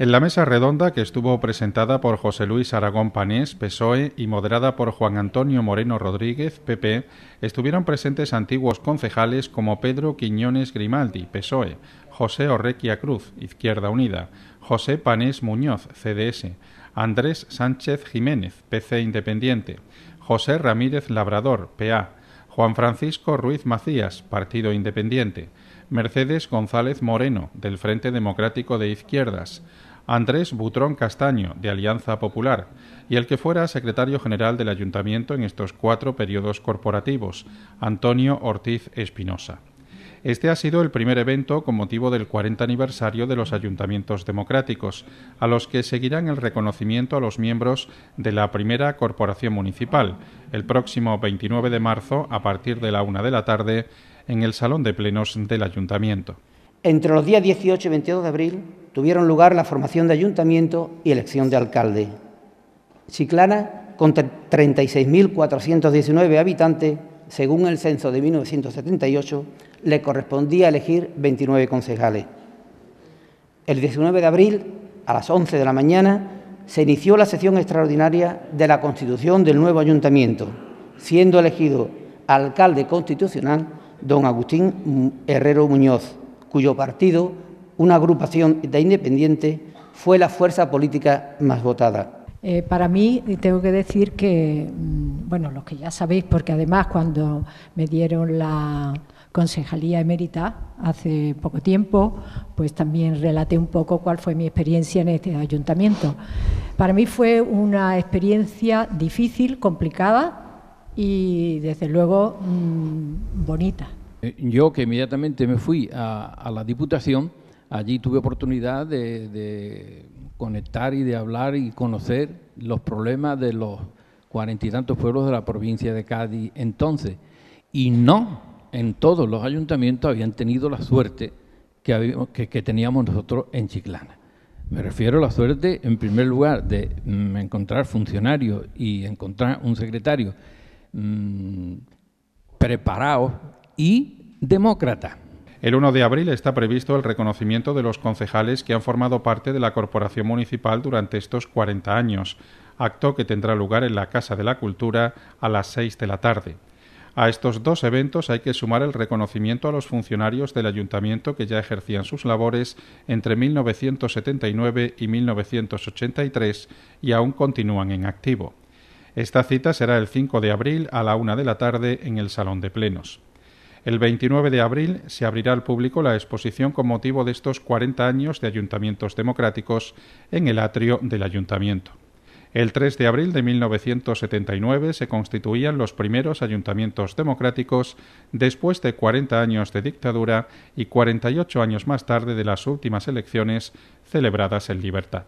En la mesa redonda que estuvo presentada por José Luis Aragón Panés, PSOE, y moderada por Juan Antonio Moreno Rodríguez, PP, estuvieron presentes antiguos concejales como Pedro Quiñones Grimaldi, PSOE, José Orrequia Cruz, Izquierda Unida, José Panés Muñoz, CDS, Andrés Sánchez Jiménez, PC Independiente, José Ramírez Labrador, PA, Juan Francisco Ruiz Macías, Partido Independiente, Mercedes González Moreno, del Frente Democrático de Izquierdas, Andrés Butrón Castaño, de Alianza Popular, y el que fuera secretario general del ayuntamiento en estos cuatro periodos corporativos, Antonio Ortiz Espinosa. Este ha sido el primer evento con motivo del 40 aniversario de los ayuntamientos democráticos, a los que seguirán el reconocimiento a los miembros de la primera corporación municipal, el próximo 29 de marzo a partir de la una de la tarde en el Salón de Plenos del Ayuntamiento. Entre los días 18 y 22 de abril tuvieron lugar la formación de ayuntamiento y elección de alcalde. Chiclana, con 36.419 habitantes, según el censo de 1978, le correspondía elegir 29 concejales. El 19 de abril, a las 11 de la mañana, se inició la sesión extraordinaria de la constitución del nuevo ayuntamiento, siendo elegido alcalde constitucional don Agustín Herrero Muñoz cuyo partido, una agrupación de independientes, fue la fuerza política más votada. Eh, para mí, tengo que decir que, mm, bueno, los que ya sabéis, porque además cuando me dieron la concejalía emérita hace poco tiempo, pues también relaté un poco cuál fue mi experiencia en este ayuntamiento. Para mí fue una experiencia difícil, complicada y, desde luego, mm, bonita eh, yo que inmediatamente me fui a, la Diputación, allí tuve oportunidad de, conectar y de hablar y conocer los problemas de los cuarenta y tantos pueblos de la provincia de Cádiz entonces. Y no en todos los ayuntamientos habían tenido la suerte que, que, teníamos nosotros en Chiclana. Me refiero a la suerte, en primer lugar, de mm, encontrar funcionarios y encontrar un secretario mm, preparado y demócrata. El 1 de abril está previsto el reconocimiento de los concejales que han formado parte de la corporación municipal durante estos 40 años, acto que tendrá lugar en la Casa de la Cultura a las 6 de la tarde. A estos dos eventos hay que sumar el reconocimiento a los funcionarios del ayuntamiento que ya ejercían sus labores entre 1979 y 1983 y aún continúan en activo. Esta cita será el 5 de abril a la una de la tarde en el Salón de Plenos. El 29 de abril se abrirá al público la exposición con motivo de estos 40 años de ayuntamientos democráticos en el atrio del ayuntamiento. El 3 de abril de 1979 se constituían los primeros ayuntamientos democráticos después de 40 años de dictadura y 48 años más tarde de las últimas elecciones celebradas en libertad.